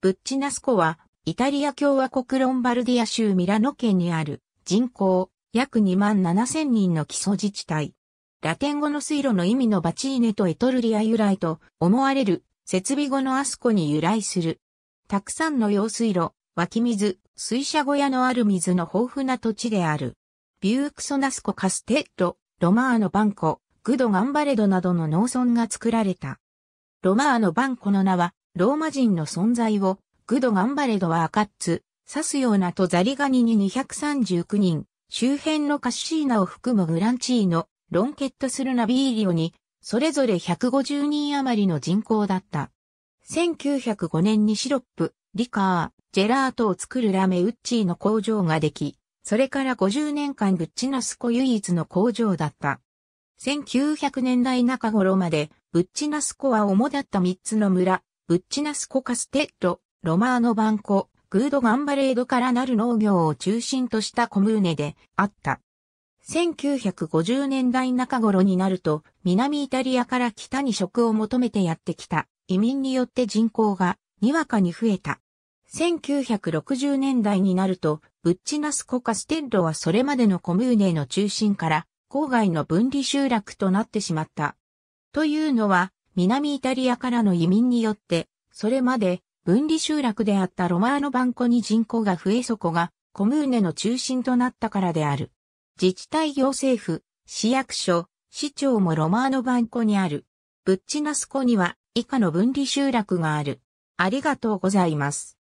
ブッチナスコは、イタリア共和国ロンバルディア州ミラノ県にある人口約2万7千人の基礎自治体。ラテン語の水路の意味のバチーネとエトルリア由来と思われる設備語のアスコに由来する。たくさんの用水路、湧き水、水車小屋のある水の豊富な土地である。ビュークソナスコカステッロ、ロマーノバンコ、グドガンバレドなどの農村が作られた。ロマーノバンコの名はローマ人の存在を、グドガンバレドはアカッツ、刺すようなとザリガニに239人、周辺のカッシーナを含むグランチーノ、ロンケットするナビーリオに、それぞれ150人余りの人口だった。1905年にシロップ、リカー、ジェラートを作るラメウッチーの工場ができ、それから50年間ブッチナスコ唯一の工場だった。1900年代中頃まで、ブッチナスコは主だった3つの村、ブッチナスコカステッド、ロマーノバンコ、グードガンバレードからなる農業を中心としたコムーネであった。1950年代中頃になると、南イタリアから北に食を求めてやってきた移民によって人口がにわかに増えた。1960年代になると、ブッチナスコカステッドはそれまでのコムーネの中心から、郊外の分離集落となってしまった。というのは、南イタリアからの移民によって、それまで分離集落であったロマーノバンコに人口が増えそこがコムーネの中心となったからである。自治体行政府、市役所、市長もロマーノバンコにある。ブッチナスコには以下の分離集落がある。ありがとうございます。